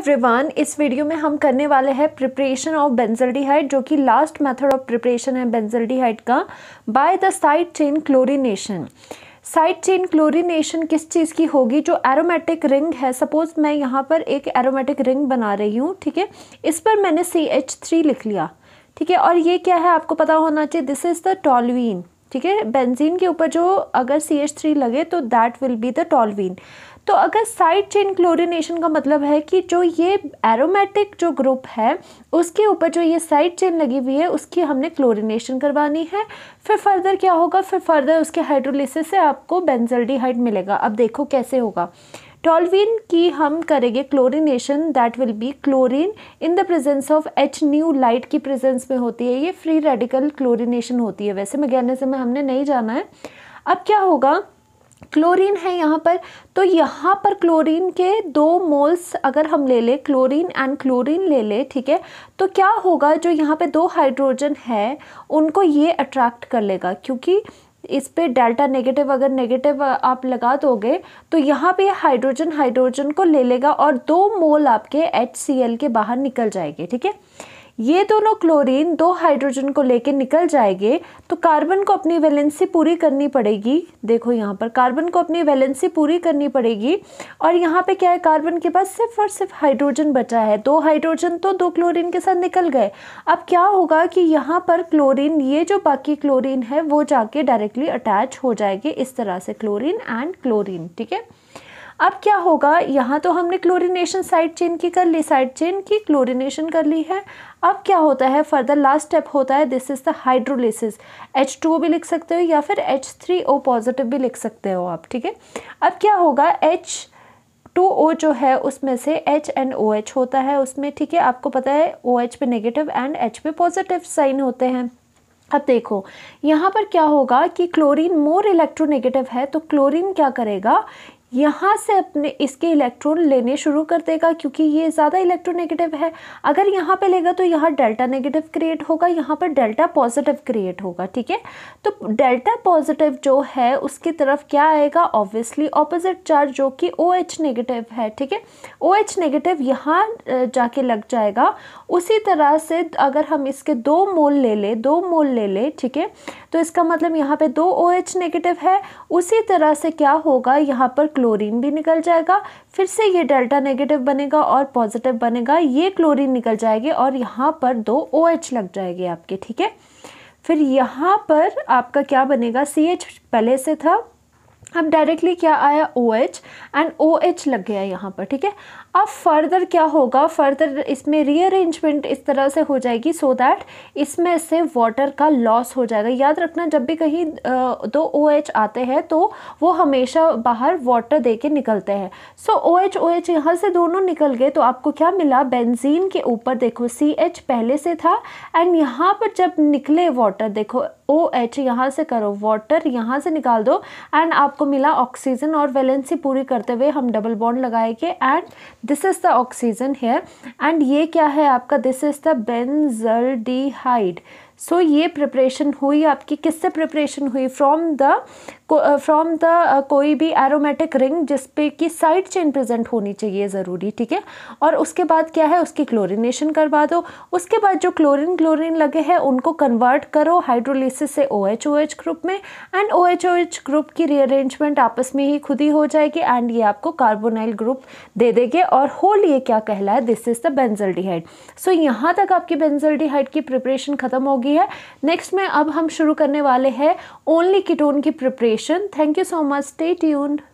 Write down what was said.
everyone इस video में हम करने वाले हैं प्रिपरेशन ऑफ बेंजल्डिहाइड जो कि लास्ट मेथड ऑफ प्रिपरेशन है बेंजल्डिहाइड का by the side chain chlorination side chain chlorination किस चीज़ की होगी जो एरोमेटिक रिंग है सपोज मैं यहाँ पर एक एरोमेटिक रिंग बना रही हूँ ठीक है इस पर मैंने सी एच थ्री लिख लिया ठीक है और ये क्या है आपको पता होना चाहिए दिस इज़ द टॉलवीन ठीक है बेंजीन के ऊपर जो अगर सी एच थ्री लगे तो that will be the toluene तो अगर साइड चेन क्लोरीनेशन का मतलब है कि जो ये एरोमेटिक जो ग्रुप है उसके ऊपर जो ये साइड चेन लगी हुई है उसकी हमने क्लोरिनेशन करवानी है फिर फर्दर क्या होगा फिर फर्दर उसके हाइड्रोलिसिस से आपको बेंजल्डिहाइड मिलेगा अब देखो कैसे होगा टॉलविन की हम करेंगे chlorination that will be chlorine in the presence of H nu light की प्रेजेंस में होती है ये फ्री रेडिकल क्लोरीनेशन होती है वैसे मैकेनिज्म में हमने नहीं जाना है अब क्या होगा क्लोरीन है यहाँ पर तो यहाँ पर क्लोरीन के दो मोल्स अगर हम ले लें क्लोरीन एंड क्लोरीन ले लें ठीक है तो क्या होगा जो यहाँ पे दो हाइड्रोजन है उनको ये अट्रैक्ट कर लेगा क्योंकि इस पर डेल्टा नेगेटिव अगर नेगेटिव आप लगा दोगे तो यहाँ पे हाइड्रोजन हाइड्रोजन को ले लेगा और दो मोल आपके एच के बाहर निकल जाएंगे ठीक है ये दोनों क्लोरीन दो हाइड्रोजन को लेके निकल जाएंगे तो कार्बन को अपनी वैलेंसी पूरी करनी पड़ेगी देखो यहाँ पर कार्बन को अपनी वैलेंसी पूरी करनी पड़ेगी और यहाँ पे क्या है कार्बन के पास सिर्फ और सिर्फ हाइड्रोजन बचा है दो हाइड्रोजन तो दो क्लोरीन के साथ निकल गए अब क्या होगा कि यहाँ पर क्लोरीन ये जो बाकी क्लोरीन है वो जाके डायरेक्टली अटैच हो जाएगी इस तरह से क्लोरीन एंड क्लोरीन ठीक है अब क्या होगा यहाँ तो हमने क्लोरीनेशन साइड चेन की कर ली साइड चेन की क्लोरीनेशन कर ली है अब क्या होता है फर्दर लास्ट स्टेप होता है this is the hydrolysis H two भी लिख सकते हो या फिर एच थ्री ओ पॉजिटिव भी लिख सकते हो आप ठीक है अब क्या होगा एच टू ओ जो है उसमें से एच एंड ओ एच होता है उसमें ठीक है आपको पता है ओ एच पे नेगेटिव एंड एच पे पॉजिटिव साइन होते हैं अब देखो यहाँ पर क्या होगा कि क्लोरीन मोर इलेक्ट्रोनेगेटिव है तो क्लोरीन क्या करेगा यहाँ से अपने इसके इलेक्ट्रॉन लेने शुरू कर देगा क्योंकि ये ज़्यादा इलेक्ट्रोनेगेटिव है अगर यहाँ पे लेगा तो यहाँ डेल्टा नेगेटिव क्रिएट होगा यहाँ पर डेल्टा पॉजिटिव क्रिएट होगा ठीक है तो डेल्टा पॉजिटिव जो है उसकी तरफ क्या आएगा ऑब्वियसली ऑपोजिट चार्ज जो कि ओ एच नेगेटिव है ठीक है ओ एच नेगेटिव यहाँ जाके लग जाएगा उसी तरह से अगर हम इसके दो मोल ले लें दो मोल ले लें ठीक है तो इसका मतलब यहाँ पे दो ओ OH नेगेटिव है उसी तरह से क्या होगा यहाँ पर क्लोरीन भी निकल जाएगा फिर से ये डेल्टा नेगेटिव बनेगा और पॉजिटिव बनेगा ये क्लोरीन निकल जाएगी और यहाँ पर दो ओ OH लग जाएगी आपके ठीक है फिर यहाँ पर आपका क्या बनेगा सी एच पहले से था अब डायरेक्टली क्या आया O H and O H लग गया यहाँ पर ठीक है अब फर्दर क्या होगा फर्दर इसमें रीअरेंजमेंट इस तरह से हो जाएगी सो so दैट इसमें से वाटर का लॉस हो जाएगा याद रखना जब भी कहीं दो ओ एच आते हैं तो वो हमेशा बाहर वाटर दे के निकलते हैं सो ओ एच ओ एच यहाँ से दोनों निकल गए तो आपको क्या मिला बेंजीन के ऊपर देखो सी एच पहले से था एंड यहाँ पर जब निकले वाटर देखो ओ एच यहाँ से करो वाटर यहाँ से निकाल दो एंड आप आपको मिला ऑक्सीजन और वैलेंसी पूरी करते हुए हम डबल बॉन्ड लगाएंगे and this is the oxygen here and ये क्या है आपका this is the benzaldehyde so so, ये प्रिपरेशन हुई आपकी किससे प्रिपरेशन हुई फ्रॉम द फ्रॉम द कोई भी एरोमेटिक रिंग जिस पे कि साइड चेन प्रेजेंट होनी चाहिए ज़रूरी ठीक है और उसके बाद क्या है उसकी क्लोरिनेशन करवा दो उसके बाद जो क्लोरीन क्लोरीन लगे हैं उनको कन्वर्ट करो हाइड्रोलिसिस से O H O H group में and O H O H group की रीअरेंजमेंट आपस में ही खुद ही हो जाएगी एंड ये आपको कार्बोनाइल ग्रुप दे देंगे और होल ये क्या कहलाए this is the benzal so यहाँ तक आपकी बेंजल हाइड की प्रिपरेशन खत्म होगी रही है नेक्स्ट में अब हम शुरू करने वाले हैं ओनली किटोन की preparation thank you so much stay tuned